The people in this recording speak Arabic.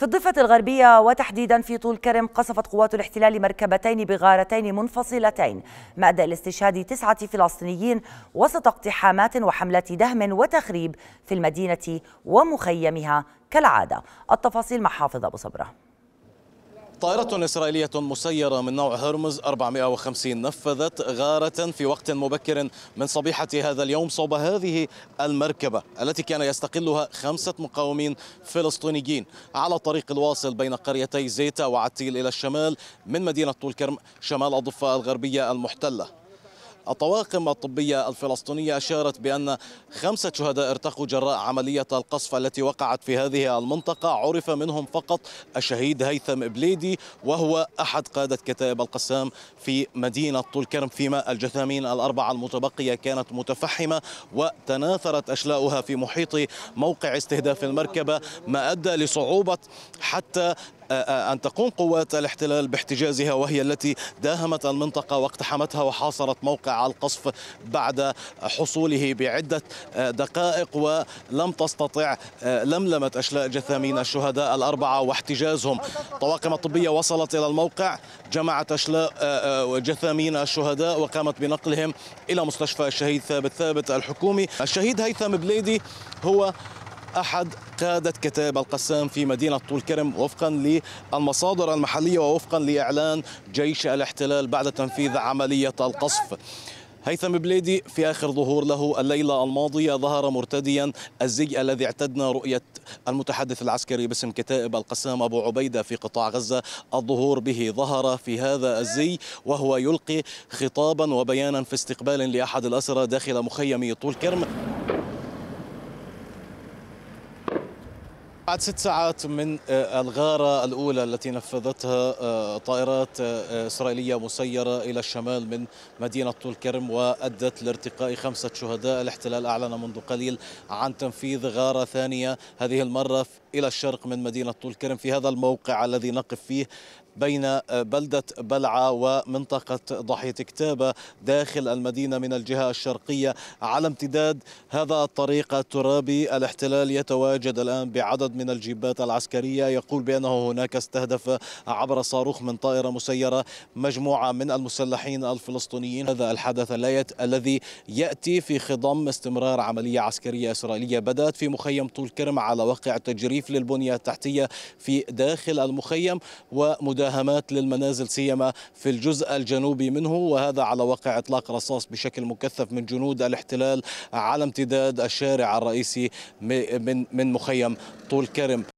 في الضفة الغربية وتحديدا في طول كرم قصفت قوات الاحتلال مركبتين بغارتين منفصلتين مأدى لاستشهاد تسعة فلسطينيين وسط اقتحامات وحملات دهم وتخريب في المدينة ومخيمها كالعادة التفاصيل مع حافظ أبو صبره طائرة إسرائيلية مسيرة من نوع هرمز 450 نفذت غارة في وقت مبكر من صبيحة هذا اليوم صوب هذه المركبة التي كان يستقلها خمسة مقاومين فلسطينيين على الطريق الواصل بين قريتي زيتا وعتيل إلى الشمال من مدينة طول كرم شمال الضفة الغربية المحتلة الطواقم الطبية الفلسطينية أشارت بأن خمسة شهداء ارتقوا جراء عملية القصف التي وقعت في هذه المنطقة عرف منهم فقط الشهيد هيثم بليدي وهو أحد قادة كتائب القسام في مدينة طول كرم فيما الجثامين الأربعة المتبقية كانت متفحمة وتناثرت أشلاؤها في محيط موقع استهداف المركبة ما أدى لصعوبة حتى أن تقوم قوات الاحتلال باحتجازها وهي التي داهمت المنطقة واقتحمتها وحاصرت موقع القصف بعد حصوله بعدة دقائق ولم تستطع لملمة أشلاء جثامين الشهداء الأربعة واحتجازهم طواقم الطبية وصلت إلى الموقع جمعت أشلاء جثامين الشهداء وقامت بنقلهم إلى مستشفى الشهيد ثابت ثابت الحكومي الشهيد هيثم بليدي هو أحد قادة كتاب القسام في مدينة طول كرم وفقا للمصادر المحلية ووفقا لإعلان جيش الاحتلال بعد تنفيذ عملية القصف هيثم بليدي في آخر ظهور له الليلة الماضية ظهر مرتديا الزي الذي اعتدنا رؤية المتحدث العسكري باسم كتائب القسام أبو عبيدة في قطاع غزة الظهور به ظهر في هذا الزي وهو يلقي خطابا وبيانا في استقبال لأحد الأسرى داخل مخيم طول كرم بعد ست ساعات من آه، الغارة الأولى التي نفذتها آه، طائرات آه، إسرائيلية مسيرة إلى الشمال من مدينة طول كرم وأدت لارتقاء خمسة شهداء الاحتلال أعلن منذ قليل عن تنفيذ غارة ثانية هذه المرة إلى الشرق من مدينة طول كرم في هذا الموقع الذي نقف فيه بين بلدة بلعة ومنطقة ضاحية كتابة داخل المدينة من الجهة الشرقية على امتداد هذا الطريق الترابي الاحتلال يتواجد الآن بعدد من الجيبات العسكرية يقول بأنه هناك استهدف عبر صاروخ من طائرة مسيرة مجموعة من المسلحين الفلسطينيين هذا الحدث الذي يأتي في خضم استمرار عملية عسكرية إسرائيلية بدأت في مخيم طول كرم على واقع التجريف تجفيف للبنية التحتية في داخل المخيم ومداهمات للمنازل سيما في الجزء الجنوبي منه وهذا على وقع إطلاق رصاص بشكل مكثف من جنود الاحتلال على امتداد الشارع الرئيسي من مخيم طول كرم